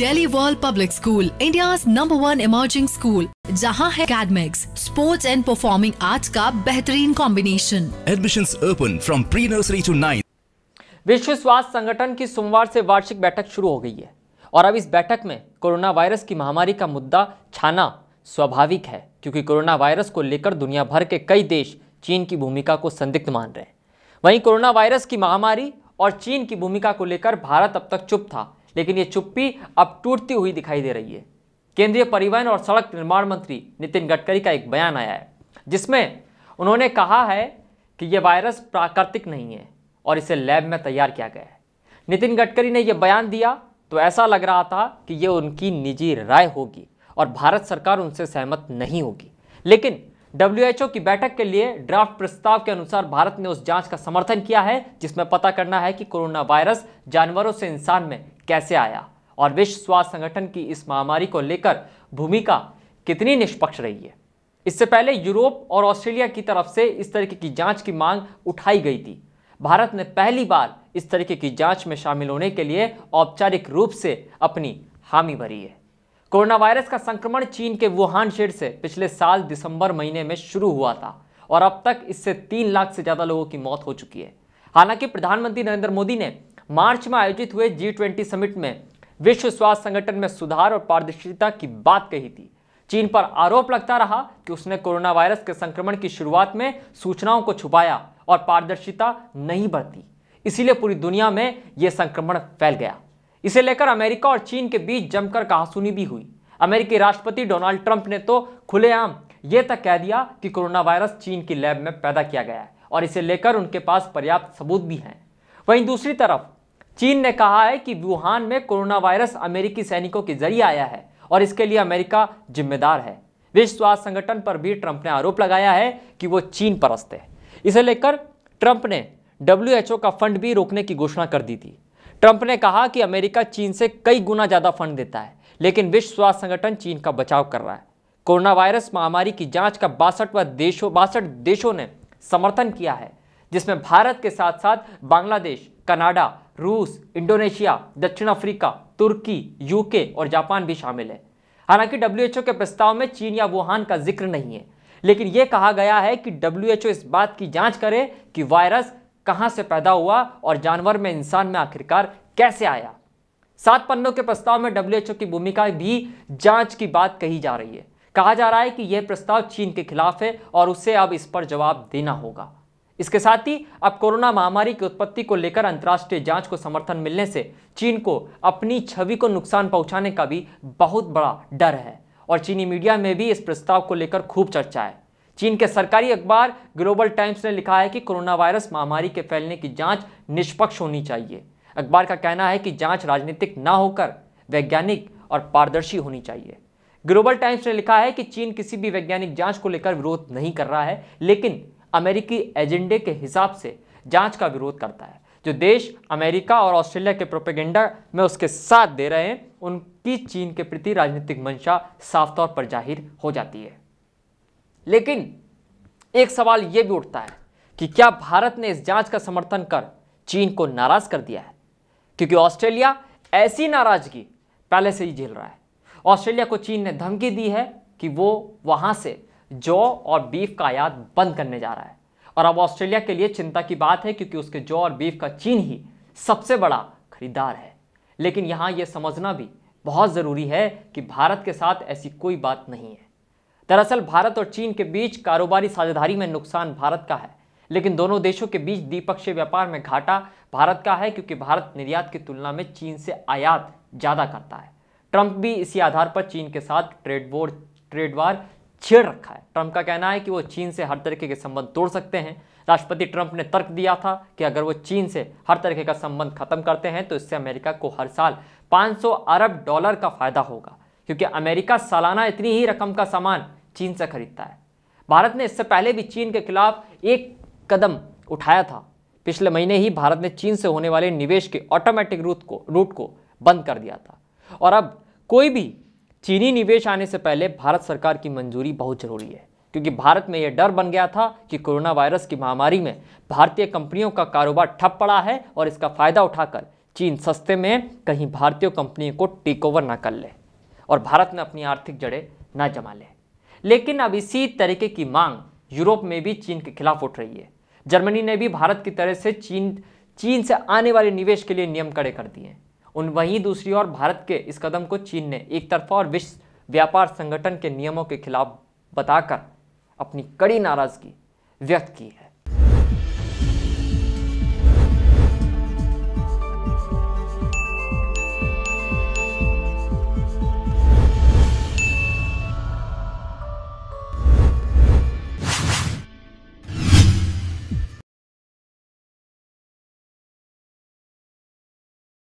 daily world public school India number one emerging school जहाँ है academics sports and performing arts का बेहतरीन combination admission open from pre nursery to nine विश्व स्वास्थ्य संगठन की सोमवार से वार्षिक बैठक शुरू हो गई है और अब इस बैठक में कोरोना वायरस की महामारी का मुद्दा छाना स्वाभाविक है क्योंकि कोरोना वायरस को लेकर दुनिया भर के कई देश चीन की भूमिका को संदिग्ध मान रहे हैं वहीं कोरोना वायरस की महामारी और चीन की भूमिका को लेकर भारत अब तक चुप था लेकिन ये चुप्पी अब टूटती हुई दिखाई दे रही है केंद्रीय परिवहन और सड़क निर्माण मंत्री नितिन गडकरी का एक बयान आया है जिसमें उन्होंने कहा है कि यह वायरस प्राकृतिक नहीं है और इसे लैब में तैयार किया गया है नितिन गडकरी ने यह बयान दिया तो ऐसा लग रहा था कि यह उनकी निजी राय होगी और भारत सरकार उनसे सहमत नहीं होगी लेकिन डब्ल्यूएचओ की बैठक के लिए ड्राफ्ट प्रस्ताव के अनुसार भारत ने उस जांच का समर्थन किया है जिसमें पता करना है कि कोरोना वायरस जानवरों से इंसान में कैसे आया और विश्व स्वास्थ्य संगठन की इस महामारी को लेकर भूमिका कितनी निष्पक्ष रही है इससे पहले यूरोप और ऑस्ट्रेलिया की तरफ से इस तरीके की जांच की मांग उठाई गई थी भारत ने पहली बार इस तरीके की जांच में शामिल होने के लिए औपचारिक रूप से अपनी हामी भरी है कोरोना वायरस का संक्रमण चीन के वुहान शहर से पिछले साल दिसंबर महीने में शुरू हुआ था और अब तक इससे तीन लाख से ज़्यादा लोगों की मौत हो चुकी है हालांकि प्रधानमंत्री नरेंद्र मोदी ने मार्च में आयोजित हुए जी ट्वेंटी समिट में विश्व स्वास्थ्य संगठन में सुधार और पारदर्शिता की बात कही थी चीन पर आरोप लगता रहा कि उसने कोरोना वायरस के संक्रमण की शुरुआत में सूचनाओं को छुपाया और पारदर्शिता नहीं बरती इसीलिए पूरी दुनिया में यह संक्रमण फैल गया इसे लेकर अमेरिका और चीन के बीच जमकर कहासुनी भी हुई अमेरिकी राष्ट्रपति डोनाल्ड ट्रंप ने तो खुलेआम यह तक कह दिया कि कोरोना वायरस चीन की लैब में पैदा किया गया है और इसे लेकर उनके पास पर्याप्त सबूत भी हैं वहीं दूसरी तरफ चीन ने कहा है कि वुहान में कोरोना वायरस अमेरिकी सैनिकों के जरिए आया है और इसके लिए अमेरिका जिम्मेदार है विश्व स्वास्थ्य संगठन पर भी ट्रंप ने आरोप लगाया है कि वो चीन परस्त है इसे लेकर ट्रंप ने डब्ल्यू का फंड भी रोकने की घोषणा कर दी थी ट्रंप ने कहा कि अमेरिका चीन से कई गुना ज़्यादा फंड देता है लेकिन विश्व स्वास्थ्य संगठन चीन का बचाव कर रहा है कोरोना वायरस महामारी की जांच का बासठ व देशों बासठ देशों ने समर्थन किया है जिसमें भारत के साथ साथ बांग्लादेश कनाडा रूस इंडोनेशिया दक्षिण अफ्रीका तुर्की यूके और जापान भी शामिल है हालांकि डब्ल्यू के प्रस्ताव में चीन या वुहान का जिक्र नहीं है लेकिन यह कहा गया है कि डब्ल्यू इस बात की जांच करे कि वायरस कहां से पैदा हुआ और जानवर में इंसान में आखिरकार कैसे आया सात पन्नों के प्रस्ताव में डब्ल्यू की भूमिका भी जांच की बात कही जा रही है कहा जा रहा है कि यह प्रस्ताव चीन के खिलाफ है और उसे अब इस पर जवाब देना होगा इसके साथ ही अब कोरोना महामारी की उत्पत्ति को लेकर अंतर्राष्ट्रीय जांच को समर्थन मिलने से चीन को अपनी छवि को नुकसान पहुंचाने का भी बहुत बड़ा डर है और चीनी मीडिया में भी इस प्रस्ताव को लेकर खूब चर्चा है चीन के सरकारी अखबार ग्लोबल टाइम्स ने लिखा है कि कोरोना वायरस महामारी के फैलने की जाँच निष्पक्ष होनी चाहिए अखबार का कहना है कि जाँच राजनीतिक ना होकर वैज्ञानिक और पारदर्शी होनी चाहिए ग्लोबल टाइम्स ने लिखा है कि चीन किसी भी वैज्ञानिक जांच को लेकर विरोध नहीं कर रहा है लेकिन अमेरिकी एजेंडे के हिसाब से जांच का विरोध करता है जो देश अमेरिका और ऑस्ट्रेलिया के प्रोपेगेंडा में उसके साथ दे रहे हैं उनकी चीन के प्रति राजनीतिक मंशा साफ तौर पर जाहिर हो जाती है लेकिन एक सवाल यह भी उठता है कि क्या भारत ने इस जांच का समर्थन कर चीन को नाराज कर दिया है क्योंकि ऑस्ट्रेलिया ऐसी नाराजगी पहले से ही झेल रहा है ऑस्ट्रेलिया को चीन ने धमकी दी है कि वो वहां से जौ और बीफ का आयात बंद करने जा रहा है और अब ऑस्ट्रेलिया के लिए चिंता की बात है क्योंकि उसके जौ और बीफ का चीन ही सबसे बड़ा खरीदार है लेकिन यहाँ यह समझना भी बहुत ज़रूरी है कि भारत के साथ ऐसी कोई बात नहीं है दरअसल भारत और चीन के बीच कारोबारी साझेदारी में नुकसान भारत का है लेकिन दोनों देशों के बीच द्विपक्षीय व्यापार में घाटा भारत का है क्योंकि भारत निर्यात की तुलना में चीन से आयात ज़्यादा करता है ट्रंप भी इसी आधार पर चीन के साथ ट्रेड वोर ट्रेड वार छेड़ रखा है ट्रंप का कहना है कि वो चीन से हर तरीके के संबंध तोड़ सकते हैं राष्ट्रपति ट्रंप ने तर्क दिया था कि अगर वो चीन से हर तरीके का संबंध खत्म करते हैं तो इससे अमेरिका को हर साल 500 अरब डॉलर का फायदा होगा क्योंकि अमेरिका सालाना इतनी ही रकम का सामान चीन से खरीदता है भारत ने इससे पहले भी चीन के खिलाफ एक कदम उठाया था पिछले महीने ही भारत ने चीन से होने वाले निवेश के ऑटोमेटिक रूट को रूट को बंद कर दिया था और अब कोई भी चीनी निवेश आने से पहले भारत सरकार की मंजूरी बहुत जरूरी है क्योंकि भारत में यह डर बन गया था कि कोरोना वायरस की महामारी में भारतीय कंपनियों का कारोबार ठप पड़ा है और इसका फायदा उठाकर चीन सस्ते में कहीं भारतीय कंपनियों को टेक ओवर ना कर ले और भारत में अपनी आर्थिक जड़ें ना जमा ले लेकिन अब इसी तरीके की मांग यूरोप में भी चीन के खिलाफ उठ रही है जर्मनी ने भी भारत की तरह से चीन चीन से आने वाले निवेश के लिए नियम कड़े कर दिए हैं उन वहीं दूसरी ओर भारत के इस कदम को चीन ने एक तरफा और विश्व व्यापार संगठन के नियमों के खिलाफ बताकर अपनी कड़ी नाराजगी व्यक्त की है